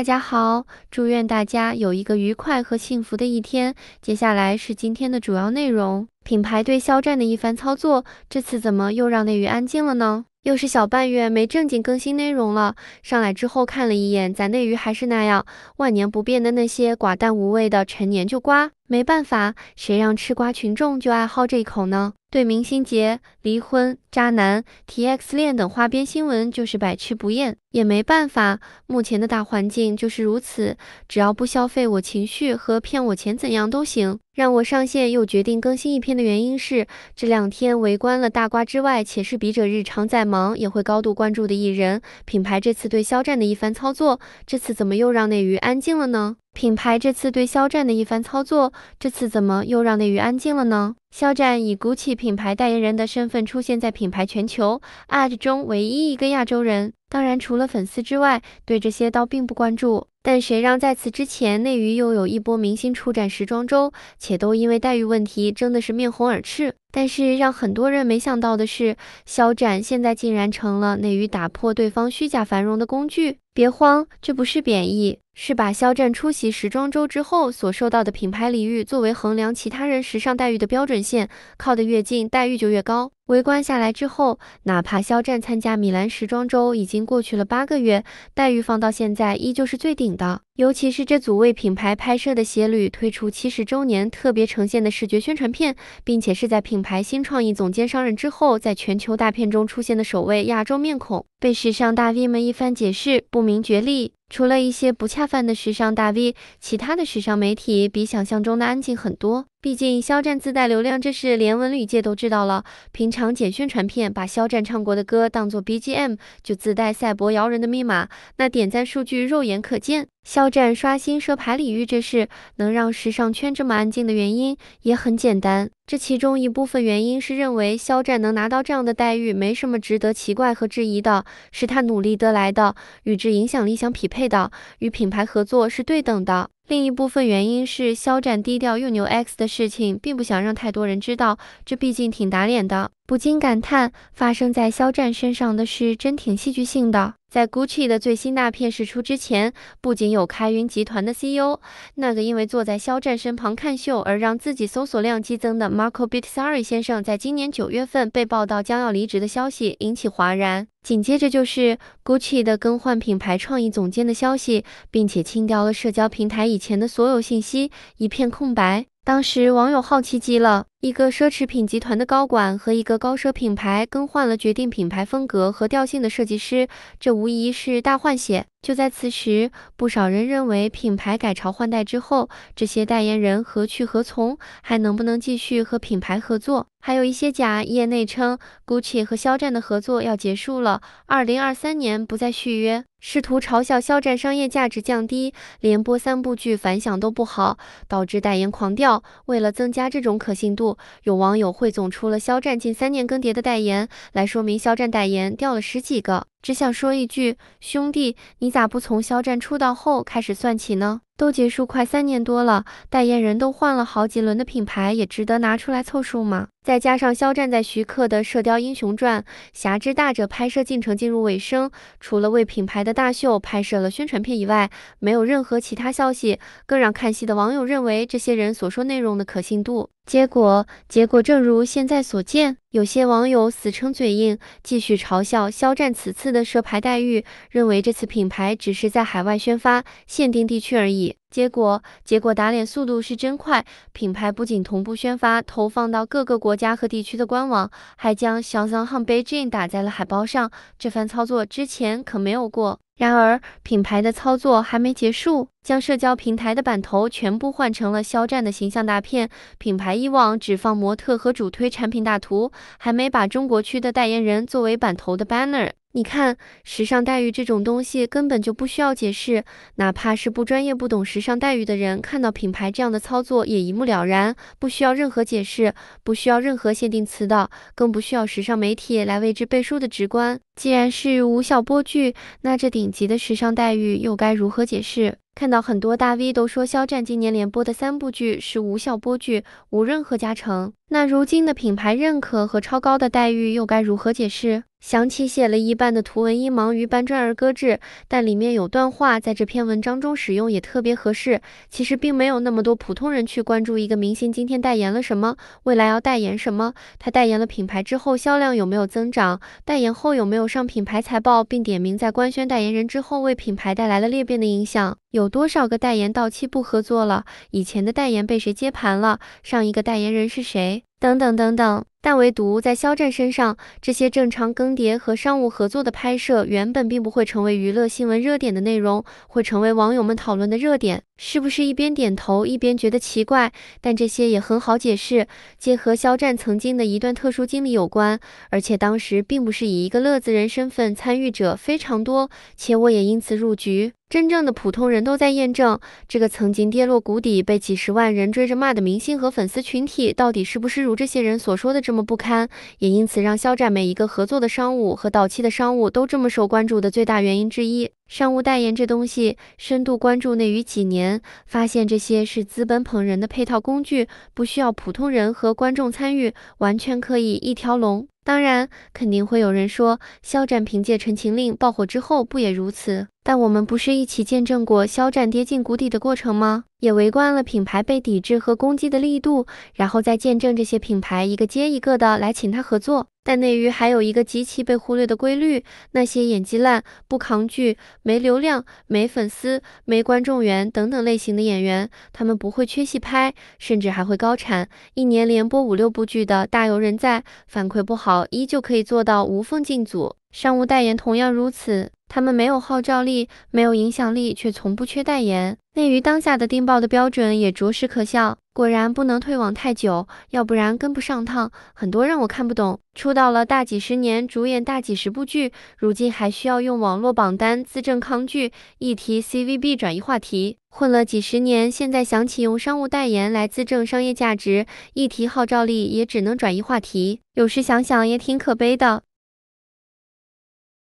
大家好，祝愿大家有一个愉快和幸福的一天。接下来是今天的主要内容。品牌对肖战的一番操作，这次怎么又让内娱安静了呢？又是小半月没正经更新内容了，上来之后看了一眼，咱内娱还是那样，万年不变的那些寡淡无味的陈年旧瓜。没办法，谁让吃瓜群众就爱好这一口呢？对明星节、离婚、渣男、t X 恋等花边新闻就是百吃不厌，也没办法，目前的大环境就是如此，只要不消费我情绪和骗我钱，怎样都行。让我上线又决定更新一篇的原因是，这两天围观了大瓜之外，且是笔者日常在忙也会高度关注的艺人品牌。这次对肖战的一番操作，这次怎么又让内娱安静了呢？品牌这次对肖战的一番操作，这次怎么又让内娱安静了呢？肖战以古 i 品牌代言人的身份出现在品牌全球 ad 中唯一一个亚洲人。当然，除了粉丝之外，对这些倒并不关注。但谁让在此之前，内娱又有一波明星出战时装周，且都因为待遇问题争的是面红耳赤。但是让很多人没想到的是，肖战现在竟然成了内娱打破对方虚假繁荣的工具。别慌，这不是贬义，是把肖战出席时装周之后所受到的品牌礼遇，作为衡量其他人时尚待遇的标准线，靠得越近，待遇就越高。围观下来之后，哪怕肖战参加米兰时装周已经过去了八个月，待遇放到现在依旧是最顶的。尤其是这组为品牌拍摄的鞋履推出七十周年特别呈现的视觉宣传片，并且是在品牌新创意总监上任之后，在全球大片中出现的首位亚洲面孔。被时尚大 V 们一番解释不明觉厉。除了一些不恰饭的时尚大 V，其他的时尚媒体比想象中的安静很多。毕竟肖战自带流量，这事连文旅界都知道了。平常剪宣传片，把肖战唱过的歌当做 BGM，就自带赛博摇人的密码，那点赞数据肉眼可见。肖战刷新奢牌领域这事能让时尚圈这么安静的原因也很简单，这其中一部分原因是认为肖战能拿到这样的待遇没什么值得奇怪和质疑的，是他努力得来的，与之影响力相匹配的，与品牌合作是对等的。另一部分原因是肖战低调又牛 x 的事情，并不想让太多人知道，这毕竟挺打脸的，不禁感叹，发生在肖战身上的事真挺戏剧性的。在 Gucci 的最新大片释出之前，不仅有开云集团的 CEO 那个因为坐在肖战身旁看秀而让自己搜索量激增的 Marco Bittsari 先生，在今年九月份被报道将要离职的消息引起哗然，紧接着就是 Gucci 的更换品牌创意总监的消息，并且清掉了社交平台以前的所有信息，一片空白。当时，网友好奇极了，一个奢侈品集团的高管和一个高奢品牌更换了决定品牌风格和调性的设计师，这无疑是大换血。就在此时，不少人认为品牌改朝换代之后，这些代言人何去何从，还能不能继续和品牌合作？还有一些假业内称，Gucci 和肖战的合作要结束了，二零二三年不再续约。试图嘲笑肖战商业价值降低，连播三部剧反响都不好，导致代言狂掉。为了增加这种可信度，有网友汇总出了肖战近三年更迭的代言，来说明肖战代言掉了十几个。只想说一句，兄弟，你咋不从肖战出道后开始算起呢？都结束快三年多了，代言人都换了好几轮的品牌，也值得拿出来凑数吗？再加上肖战在徐克的《射雕英雄传》《侠之大者》拍摄进程进入尾声，除了为品牌的大秀拍摄了宣传片以外，没有任何其他消息，更让看戏的网友认为这些人所说内容的可信度。结果，结果正如现在所见，有些网友死撑嘴硬，继续嘲笑肖战此次的涉牌待遇，认为这次品牌只是在海外宣发，限定地区而已。结果，结果打脸速度是真快。品牌不仅同步宣发投放到各个国家和地区的官网，还将肖战汉 Beijing 打在了海报上。这番操作之前可没有过。然而，品牌的操作还没结束，将社交平台的版头全部换成了肖战的形象大片。品牌以往只放模特和主推产品大图，还没把中国区的代言人作为版头的 banner。你看，时尚待遇这种东西根本就不需要解释，哪怕是不专业、不懂时尚待遇的人，看到品牌这样的操作也一目了然，不需要任何解释，不需要任何限定词的，更不需要时尚媒体来为之背书的直观。既然是无效播剧，那这顶级的时尚待遇又该如何解释？看到很多大 V 都说肖战今年连播的三部剧是无效播剧，无任何加成，那如今的品牌认可和超高的待遇又该如何解释？想起写了一半的图文因忙于搬砖而搁置，但里面有段话在这篇文章中使用也特别合适。其实并没有那么多普通人去关注一个明星今天代言了什么，未来要代言什么。他代言了品牌之后销量有没有增长？代言后有没有上品牌财报，并点名在官宣代言人之后为品牌带来了裂变的影响？有多少个代言到期不合作了？以前的代言被谁接盘了？上一个代言人是谁？等等等等，但唯独在肖战身上，这些正常更迭和商务合作的拍摄，原本并不会成为娱乐新闻热点的内容，会成为网友们讨论的热点。是不是一边点头一边觉得奇怪？但这些也很好解释，结合肖战曾经的一段特殊经历有关，而且当时并不是以一个乐子人身份，参与者非常多，且我也因此入局。真正的普通人都在验证这个曾经跌落谷底、被几十万人追着骂的明星和粉丝群体，到底是不是如这些人所说的这么不堪？也因此，让肖战每一个合作的商务和到期的商务都这么受关注的最大原因之一，商务代言这东西，深度关注内于几年，发现这些是资本捧人的配套工具，不需要普通人和观众参与，完全可以一条龙。当然肯定会有人说，肖战凭借《陈情令》爆火之后不也如此？但我们不是一起见证过肖战跌进谷底的过程吗？也围观了品牌被抵制和攻击的力度，然后再见证这些品牌一个接一个的来请他合作。在内娱还有一个极其被忽略的规律：那些演技烂、不扛剧、没流量、没粉丝、没观众缘等等类型的演员，他们不会缺戏拍，甚至还会高产，一年连播五六部剧的大有人在。反馈不好，依旧可以做到无缝进组。商务代言同样如此，他们没有号召力，没有影响力，却从不缺代言。内娱当下的订报的标准也着实可笑。果然不能退网太久，要不然跟不上趟。很多让我看不懂。出道了大几十年，主演大几十部剧，如今还需要用网络榜单自证抗拒，一提 C V B 转移话题。混了几十年，现在想起用商务代言来自证商业价值，一提号召力也只能转移话题。有时想想也挺可悲的。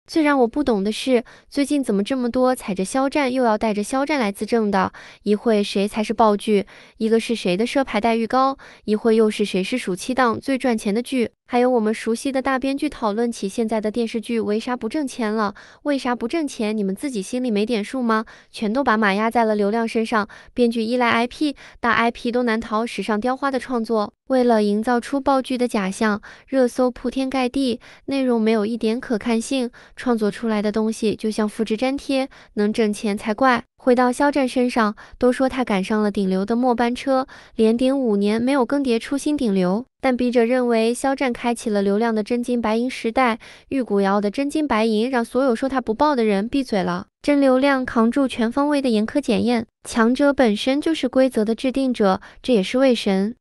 最让我不懂的是，最近怎么这么多踩着肖战又要带着肖战来自证的？一会谁才是爆剧？一个是谁的社牌待遇高？一会又是谁是暑期档最赚钱的剧？还有我们熟悉的大编剧讨论起现在的电视剧为啥不挣钱了？为啥不挣钱？你们自己心里没点数吗？全都把马压在了流量身上，编剧依赖 IP，大 IP 都难逃“时上雕花”的创作。为了营造出爆剧的假象，热搜铺天盖地，内容没有一点可看性，创作出来的东西就像复制粘贴，能挣钱才怪。回到肖战身上，都说他赶上了顶流的末班车，连顶五年没有更迭出新顶流。但笔者认为，肖战开启了流量的真金白银时代，玉骨遥的真金白银让所有说他不爆的人闭嘴了。真流量扛住全方位的严苛检验，强者本身就是规则的制定者，这也是为神。